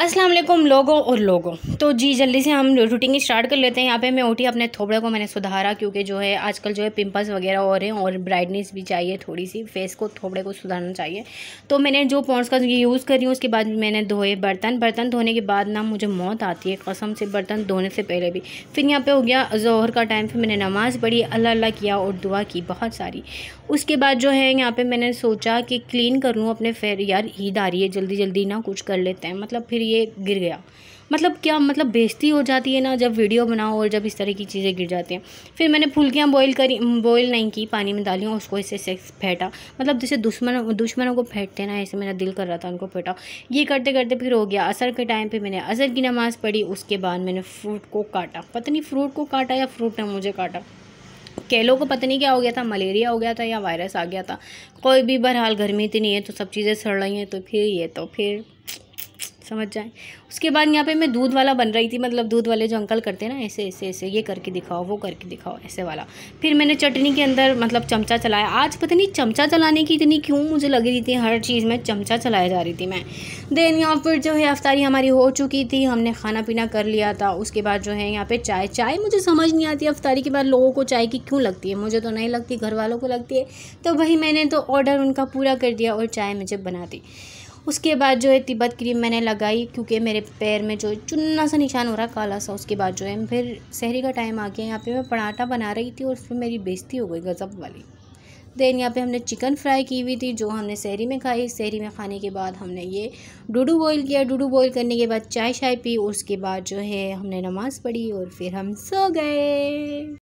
अस्सलाम वालेकुम लोगों और लोगों तो जी जल्दी से हम रूटीन स्टार्ट कर लेते हैं यहाँ पे मैं उठी अपने थोबड़े को मैंने सुधारा क्योंकि जो है आजकल जो है पिंपल्स वगैरह हो रहे हैं और ब्राइटनेस भी चाहिए थोड़ी सी फेस को थोबड़े को सुधारना चाहिए तो मैंने जो पॉन्ड्स का यूज़ करी उसके बाद मैंने धोए बर्तन बर्तन धोने के बाद ना मुझे मौत आती है कसम से बर्तन धोने से पहले भी फिर यहाँ पर हो गया जहर का टाइम फिर मैंने नमाज़ पढ़ी अल्लाह अल्लाह किया और दुआ की बहुत सारी उसके बाद जो है यहाँ पर मैंने सोचा कि क्लीन लूँ अपने फेर यार ईद आ रही है जल्दी जल्दी ना कुछ कर लेते हैं मतलब फिर ये गिर गया मतलब क्या मतलब बेइज्जती हो जाती है ना जब वीडियो बनाओ और जब इस तरह की चीज़ें गिर जाती हैं फिर मैंने फुलकियाँ बॉईल करी बॉईल नहीं की पानी में डाली और उसको इससे ऐसे फेंटा मतलब जैसे दुश्मन दुश्मनों को फेंटते ना ऐसे मेरा दिल कर रहा था उनको फेंटा ये करते करते फिर हो गया असर के टाइम पर मैंने असर की नमाज़ पढ़ी उसके बाद मैंने फ्रूट को काटा पता नहीं फ्रूट को काटा या फ्रूट ने मुझे काटा केलों को पता नहीं क्या हो गया था मलेरिया हो गया था या वायरस आ गया था कोई भी बहरहाल गर्मी इतनी है तो सब चीज़ें सड़ रही हैं तो फिर ये तो फिर समझ जाए उसके बाद यहाँ पे मैं दूध वाला बन रही थी मतलब दूध वाले जो अंकल करते हैं ना ऐसे ऐसे ऐसे ये करके दिखाओ वो करके दिखाओ ऐसे वाला फिर मैंने चटनी के अंदर मतलब चमचा चलाया आज पता नहीं चमचा चलाने की इतनी क्यों मुझे लग रही थी हर चीज़ में चमचा चलाया जा रही थी मैं देन यहाँ पर जो है अफ्तारी हमारी हो चुकी थी हमने खाना पीना कर लिया था उसके बाद जो है यहाँ पर चाय चाय मुझे समझ नहीं आती अफ्तारी के बाद लोगों को चाय की क्यों लगती है मुझे तो नहीं लगती घर वालों को लगती है तो वही मैंने तो ऑर्डर उनका पूरा कर दिया और चाय मुझे बना दी उसके बाद जो है तिब्बत क्रीम मैंने लगाई क्योंकि मेरे पैर में जो चुन्ना सा निशान हो रहा काला सा उसके बाद जो है फिर शहरी का टाइम आ गया यहाँ पे मैं पराठा बना रही थी और उसमें मेरी बेइज्जती हो गई गज़ब वाली देन यहाँ पे हमने चिकन फ्राई की हुई थी जो हमने शहरी में खाई शहरी में खाने के बाद हमने ये डूडू बॉईल किया डूडू बॉईल करने के बाद चाय शाय पी उसके बाद जो है हमने नमाज़ पढ़ी और फिर हम सो गए